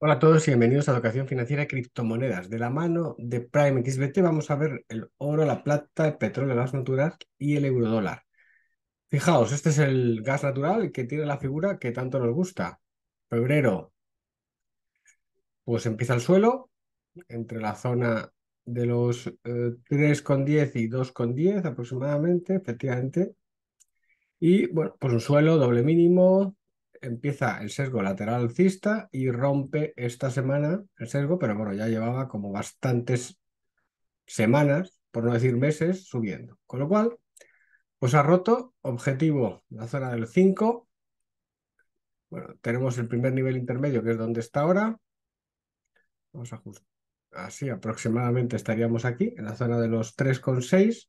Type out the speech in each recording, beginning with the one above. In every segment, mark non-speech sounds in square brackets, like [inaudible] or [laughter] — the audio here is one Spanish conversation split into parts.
Hola a todos y bienvenidos a Educación Financiera y Criptomonedas. De la mano de Prime XBT vamos a ver el oro, la plata, el petróleo, el gas natural y el eurodólar. Fijaos, este es el gas natural que tiene la figura que tanto nos gusta. Febrero, pues empieza el suelo entre la zona de los 3,10 eh, y 2,10 aproximadamente, efectivamente. Y bueno, pues un suelo doble mínimo, empieza el sesgo lateral alcista y rompe esta semana el sesgo, pero bueno, ya llevaba como bastantes semanas, por no decir meses, subiendo. Con lo cual, pues ha roto objetivo la zona del 5. Bueno, tenemos el primer nivel intermedio, que es donde está ahora. Vamos a ajustar. Así aproximadamente estaríamos aquí, en la zona de los 3,6.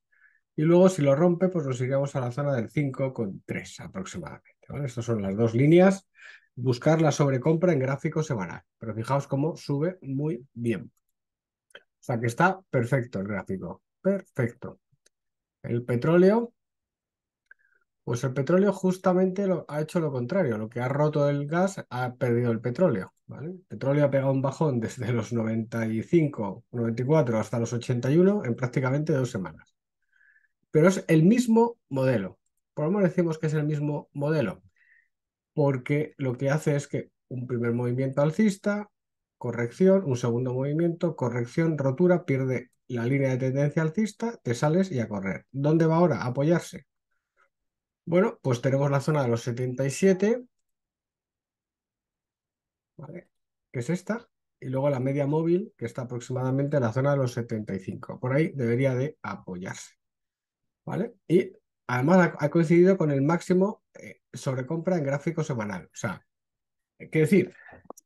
Y luego si lo rompe, pues nos iríamos a la zona del 5,3 aproximadamente. Estas son las dos líneas. Buscar la sobrecompra en gráfico semanal. Pero fijaos cómo sube muy bien. O sea que está perfecto el gráfico. Perfecto. El petróleo, pues el petróleo justamente lo, ha hecho lo contrario. Lo que ha roto el gas ha perdido el petróleo. El petróleo ha pegado un bajón [laughs] desde los 95, 94 hasta los 81 en prácticamente dos semanas pero es el mismo modelo. Por lo menos decimos que es el mismo modelo, porque lo que hace es que un primer movimiento alcista, corrección, un segundo movimiento, corrección, rotura, pierde la línea de tendencia alcista, te sales y a correr. ¿Dónde va ahora? A apoyarse. Bueno, pues tenemos la zona de los 77, ¿vale? que es esta, y luego la media móvil, que está aproximadamente en la zona de los 75. Por ahí debería de apoyarse. ¿vale? Y además ha, coincidido con el máximo eh, sobrecompra en gráfico semanal. O sea, eh, ¿qué decir,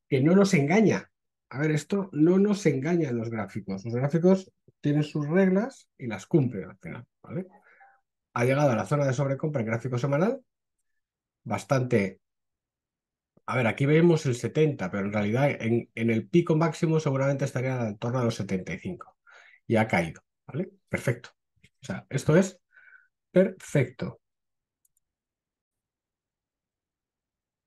que no nos engaña. A ver, esto no nos engaña en los gráficos. Los gráficos tienen sus reglas y las cumplen al final, ¿vale? Ha llegado a la zona de sobrecompra en gráfico semanal, bastante a ver, aquí vemos el 70, pero en realidad en, en, el pico máximo seguramente estaría en torno a los 75. Y ha caído, ¿vale? Perfecto. O sea, esto es Perfecto.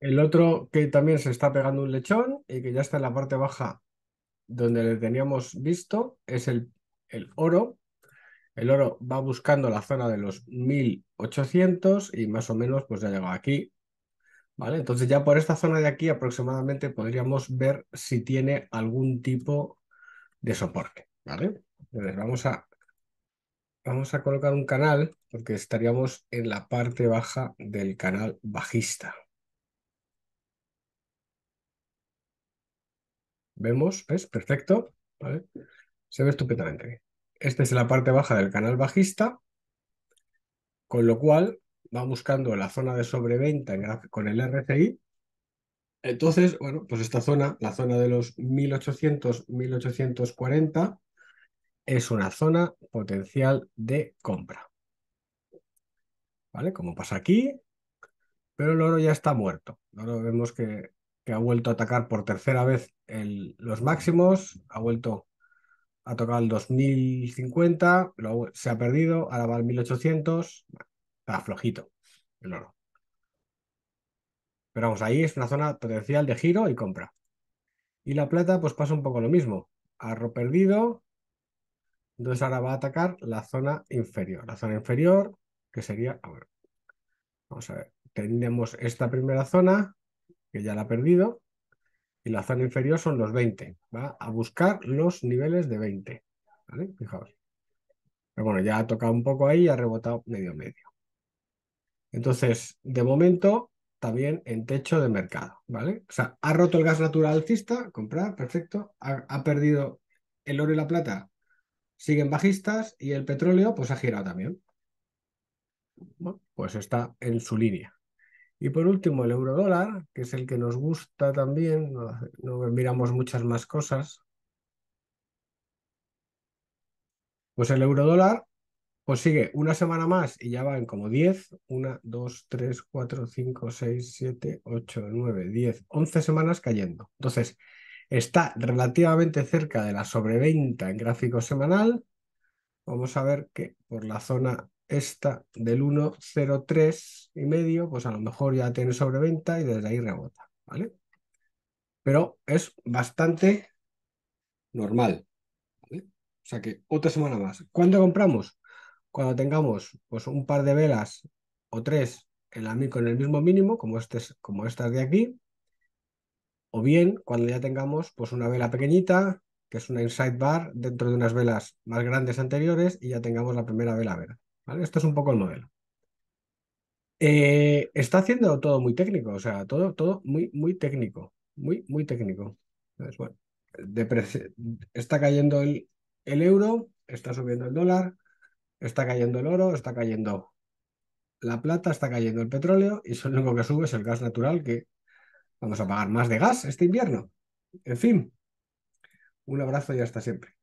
El otro que también se está pegando un lechón y que ya está en la parte baja donde le teníamos visto es el, oro. El oro va buscando la zona de los 1800 y más o menos pues ya llegó aquí. ¿Vale? Entonces ya por esta zona de aquí aproximadamente podríamos ver si tiene algún tipo de soporte. ¿Vale? Entonces vamos a vamos a colocar un canal porque estaríamos en la parte baja del canal bajista. ¿Vemos? ¿Ves? Perfecto. Se ve estupendamente Esta es la parte baja del canal bajista, con lo cual va buscando la zona de sobreventa con el RCI. Entonces, bueno, pues esta zona, la zona de los 1800, 1840, es una zona potencial de compra. ¿Vale? Como pasa aquí, pero el oro ya está muerto. Ahora vemos que, ha vuelto a atacar por tercera vez los máximos, ha vuelto a tocar el 2050, se ha perdido, ahora va al 1800, está flojito el oro. Pero vamos, ahí es una zona potencial de giro y compra. Y la plata, pues pasa un poco lo mismo. Arro perdido, entonces ahora va a atacar la zona inferior. La zona inferior, que sería, ahora. vamos a ver, tenemos esta primera zona, que ya la ha perdido, y la zona inferior son los 20. Va a buscar los niveles de 20. ¿Vale? Fijaos. Pero bueno, ya ha tocado un poco ahí y ha rebotado medio medio. Entonces, de momento, también en techo de mercado, ¿vale? O sea, ha roto el gas natural alcista, comprar, perfecto. ha perdido el oro y la plata, siguen bajistas y el petróleo pues ha girado también. Bueno, pues está en su línea. Y por último, el euro dólar, que es el que nos gusta también, no, miramos muchas más cosas. Pues el euro dólar pues sigue una semana más y ya va en como 10, 1, 2, 3, 4, 5, 6, 7, 8, 9, 10, 11 semanas cayendo. Entonces, Está relativamente cerca de la sobreventa en gráfico semanal. Vamos a ver que por la zona esta del 1,03 y medio, pues a lo mejor ya tiene sobreventa y desde ahí rebota, ¿vale? Pero es bastante normal, O sea que otra semana más. ¿Cuándo compramos? Cuando tengamos pues un par de velas o tres en, en el mismo mínimo, como, este, como estas de aquí, o bien, cuando ya tengamos pues, una vela pequeñita, que es una inside bar, dentro de unas velas más grandes anteriores y ya tengamos la primera vela vera. ¿vale? Esto es un poco el modelo. Eh, está haciendo todo muy técnico, o sea, todo, todo muy, muy técnico, muy, muy técnico. está cayendo el, el euro, está subiendo el dólar, está cayendo el oro, está cayendo la plata, está cayendo el petróleo y solo [laughs] lo único que sube es el gas natural que Vamos a pagar más de gas este invierno. En fin, un abrazo y hasta siempre.